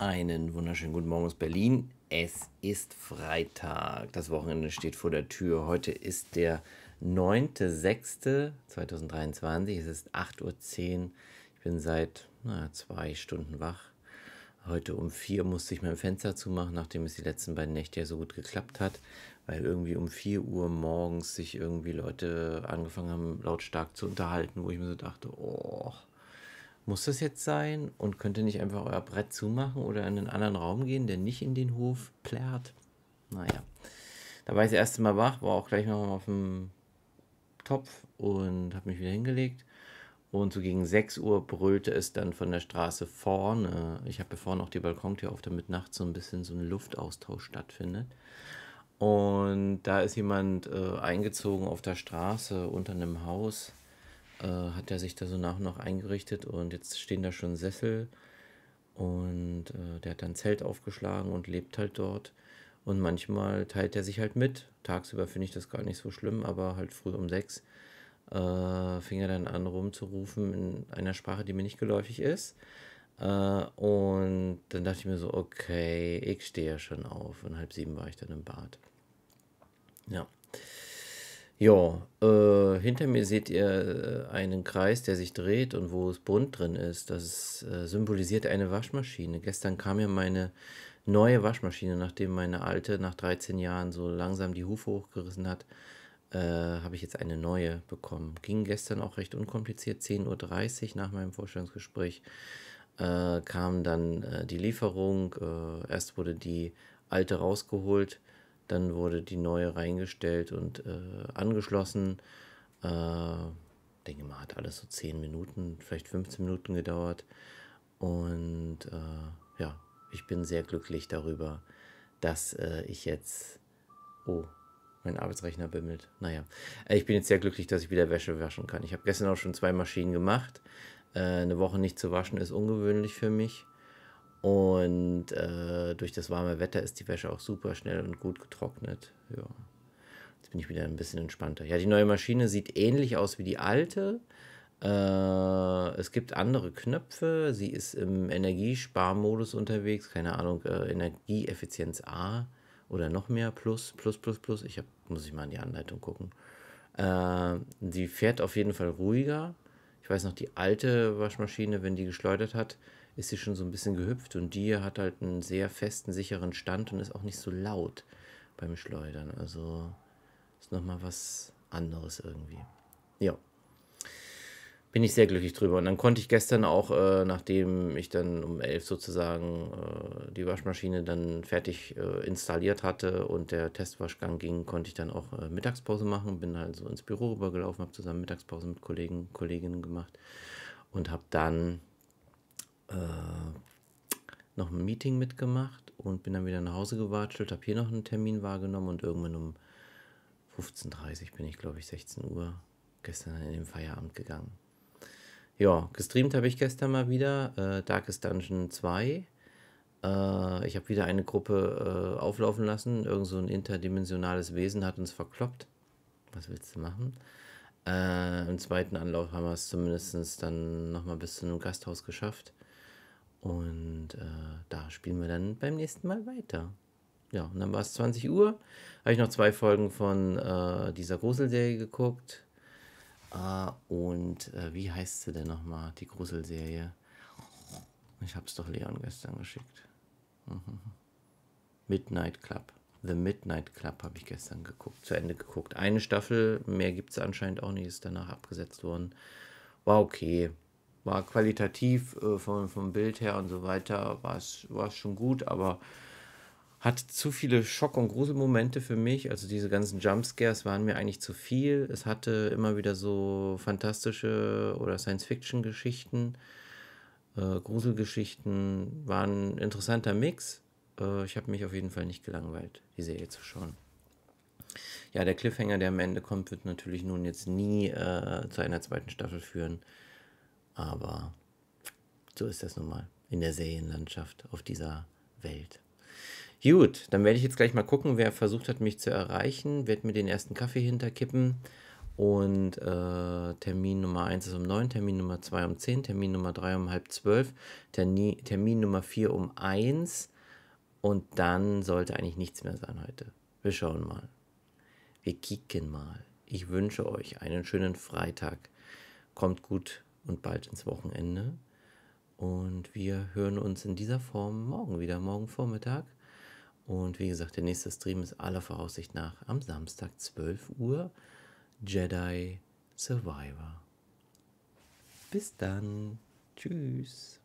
Einen wunderschönen guten Morgen aus Berlin. Es ist Freitag. Das Wochenende steht vor der Tür. Heute ist der 9.6.2023. Es ist 8.10 Uhr. Ich bin seit na, zwei Stunden wach. Heute um vier musste ich mein Fenster zumachen, nachdem es die letzten beiden Nächte ja so gut geklappt hat, weil irgendwie um 4 Uhr morgens sich irgendwie Leute angefangen haben, lautstark zu unterhalten, wo ich mir so dachte, oh, muss das jetzt sein? Und könnt ihr nicht einfach euer Brett zumachen oder in einen anderen Raum gehen, der nicht in den Hof plärt? Naja. Da war ich das erste Mal wach, war auch gleich nochmal auf dem Topf und habe mich wieder hingelegt. Und so gegen 6 Uhr brüllte es dann von der Straße vorne. Ich habe ja vorne auch die Balkontür auf, damit nachts so ein bisschen so ein Luftaustausch stattfindet. Und da ist jemand äh, eingezogen auf der Straße unter einem Haus äh, hat er sich da so nach und nach eingerichtet und jetzt stehen da schon Sessel und äh, der hat dann Zelt aufgeschlagen und lebt halt dort. Und manchmal teilt er sich halt mit. Tagsüber finde ich das gar nicht so schlimm, aber halt früh um sechs äh, fing er dann an rumzurufen in einer Sprache, die mir nicht geläufig ist. Äh, und dann dachte ich mir so, okay, ich stehe ja schon auf. Und halb sieben war ich dann im Bad. Ja. Ja, äh, hinter mir seht ihr äh, einen Kreis, der sich dreht und wo es bunt drin ist. Das äh, symbolisiert eine Waschmaschine. Gestern kam ja meine neue Waschmaschine, nachdem meine alte nach 13 Jahren so langsam die Hufe hochgerissen hat, äh, habe ich jetzt eine neue bekommen. Ging gestern auch recht unkompliziert, 10.30 Uhr nach meinem Vorstellungsgespräch äh, kam dann äh, die Lieferung. Äh, erst wurde die alte rausgeholt dann wurde die neue reingestellt und äh, angeschlossen. Äh, denke mal, hat alles so 10 Minuten, vielleicht 15 Minuten gedauert. Und äh, ja, ich bin sehr glücklich darüber, dass äh, ich jetzt. Oh, mein Arbeitsrechner bimmelt. Naja, ich bin jetzt sehr glücklich, dass ich wieder Wäsche waschen kann. Ich habe gestern auch schon zwei Maschinen gemacht. Äh, eine Woche nicht zu waschen ist ungewöhnlich für mich. Und äh, durch das warme Wetter ist die Wäsche auch super schnell und gut getrocknet. Ja. Jetzt bin ich wieder ein bisschen entspannter. Ja, die neue Maschine sieht ähnlich aus wie die alte. Äh, es gibt andere Knöpfe. Sie ist im Energiesparmodus unterwegs. Keine Ahnung, äh, Energieeffizienz A oder noch mehr. Plus, plus, plus, plus. Ich hab, muss ich mal in die Anleitung gucken. Äh, sie fährt auf jeden Fall ruhiger. Ich weiß noch, die alte Waschmaschine, wenn die geschleudert hat, ist sie schon so ein bisschen gehüpft und die hat halt einen sehr festen, sicheren Stand und ist auch nicht so laut beim Schleudern. Also ist nochmal was anderes irgendwie. Ja. Bin ich sehr glücklich drüber. Und dann konnte ich gestern auch, äh, nachdem ich dann um 11 sozusagen äh, die Waschmaschine dann fertig äh, installiert hatte und der Testwaschgang ging, konnte ich dann auch äh, Mittagspause machen. Bin halt so ins Büro rübergelaufen, habe zusammen Mittagspause mit Kollegen, Kolleginnen gemacht und habe dann äh, noch ein Meeting mitgemacht und bin dann wieder nach Hause gewatschelt, habe hier noch einen Termin wahrgenommen und irgendwann um 15.30 Uhr bin ich, glaube ich, 16 Uhr gestern in den Feierabend gegangen. Ja, gestreamt habe ich gestern mal wieder äh, Darkest Dungeon 2. Äh, ich habe wieder eine Gruppe äh, auflaufen lassen. Irgend so ein interdimensionales Wesen hat uns verkloppt. Was willst du machen? Äh, Im zweiten Anlauf haben wir es zumindest dann nochmal bis zu einem Gasthaus geschafft. Und äh, da spielen wir dann beim nächsten Mal weiter. Ja, und dann war es 20 Uhr. Habe ich noch zwei Folgen von äh, dieser Gruselserie geguckt. Äh, und äh, wie heißt sie denn nochmal, die Gruselserie? Ich habe es doch Leon gestern geschickt. Mhm. Midnight Club. The Midnight Club habe ich gestern geguckt, zu Ende geguckt. Eine Staffel, mehr gibt es anscheinend auch nicht, ist danach abgesetzt worden. War okay war qualitativ äh, vom, vom Bild her und so weiter, war es schon gut, aber hat zu viele Schock- und Gruselmomente für mich. Also diese ganzen Jumpscares waren mir eigentlich zu viel. Es hatte immer wieder so fantastische oder Science-Fiction-Geschichten. Äh, Gruselgeschichten waren ein interessanter Mix. Äh, ich habe mich auf jeden Fall nicht gelangweilt, die Serie zu schauen. Ja, der Cliffhanger, der am Ende kommt, wird natürlich nun jetzt nie äh, zu einer zweiten Staffel führen. Aber so ist das nun mal in der Serienlandschaft auf dieser Welt. Gut, dann werde ich jetzt gleich mal gucken, wer versucht hat, mich zu erreichen. Werde mir den ersten Kaffee hinterkippen. Und äh, Termin Nummer 1 ist um 9, Termin Nummer 2 um 10, Termin Nummer 3 um halb 12, Termin, Termin Nummer 4 um 1. Und dann sollte eigentlich nichts mehr sein heute. Wir schauen mal. Wir kicken mal. Ich wünsche euch einen schönen Freitag. Kommt gut und bald ins Wochenende. Und wir hören uns in dieser Form morgen wieder, morgen Vormittag. Und wie gesagt, der nächste Stream ist aller Voraussicht nach am Samstag 12 Uhr Jedi Survivor. Bis dann. Tschüss.